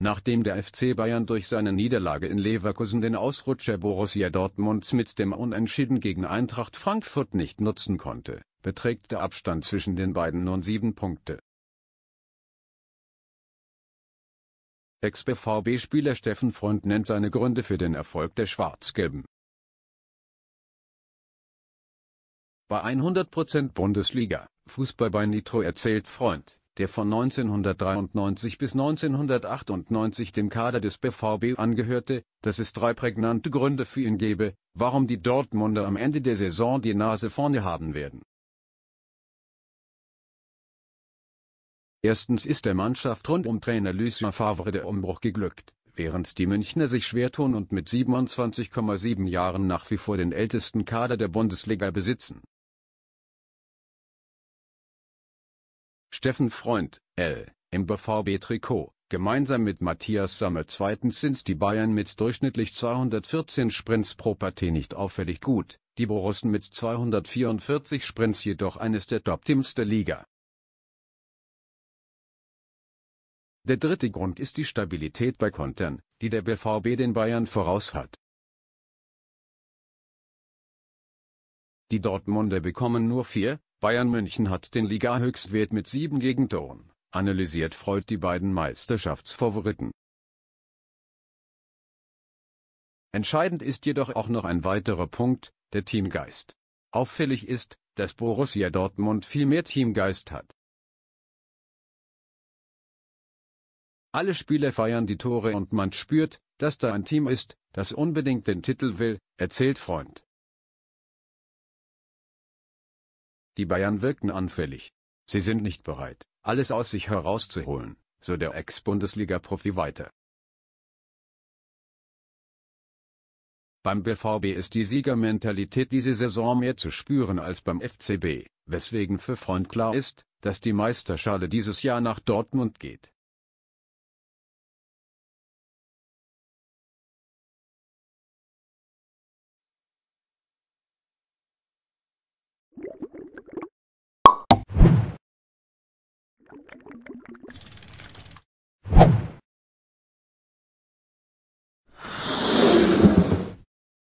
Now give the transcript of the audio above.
Nachdem der FC Bayern durch seine Niederlage in Leverkusen den Ausrutscher Borussia Dortmunds mit dem Unentschieden gegen Eintracht Frankfurt nicht nutzen konnte, beträgt der Abstand zwischen den beiden nun sieben Punkte. Ex-BVB-Spieler Steffen Freund nennt seine Gründe für den Erfolg der Schwarz-Gelben. Bei 100% Bundesliga, Fußball bei Nitro erzählt Freund, der von 1993 bis 1998 dem Kader des BVB angehörte, dass es drei prägnante Gründe für ihn gebe, warum die Dortmunder am Ende der Saison die Nase vorne haben werden. Erstens ist der Mannschaft rund um Trainer Lucien Favre der Umbruch geglückt, während die Münchner sich schwer tun und mit 27,7 Jahren nach wie vor den ältesten Kader der Bundesliga besitzen Steffen Freund, L. im BVB-Trikot. Gemeinsam mit Matthias Sammel. zweitens sind die Bayern mit durchschnittlich 214 Sprints pro Partie nicht auffällig gut, die Borussen mit 244 Sprints jedoch eines der Top-Teams der Liga. Der dritte Grund ist die Stabilität bei Kontern, die der BVB den Bayern voraus hat. Die Dortmunder bekommen nur 4, Bayern München hat den Liga-Höchstwert mit sieben Gegentoren. Analysiert Freud die beiden Meisterschaftsfavoriten. Entscheidend ist jedoch auch noch ein weiterer Punkt, der Teamgeist. Auffällig ist, dass Borussia Dortmund viel mehr Teamgeist hat. Alle Spieler feiern die Tore und man spürt, dass da ein Team ist, das unbedingt den Titel will, erzählt Freund. Die Bayern wirkten anfällig. Sie sind nicht bereit, alles aus sich herauszuholen, so der Ex-Bundesliga-Profi weiter. Beim BVB ist die Siegermentalität diese Saison mehr zu spüren als beim FCB, weswegen für Freund klar ist, dass die Meisterschale dieses Jahr nach Dortmund geht.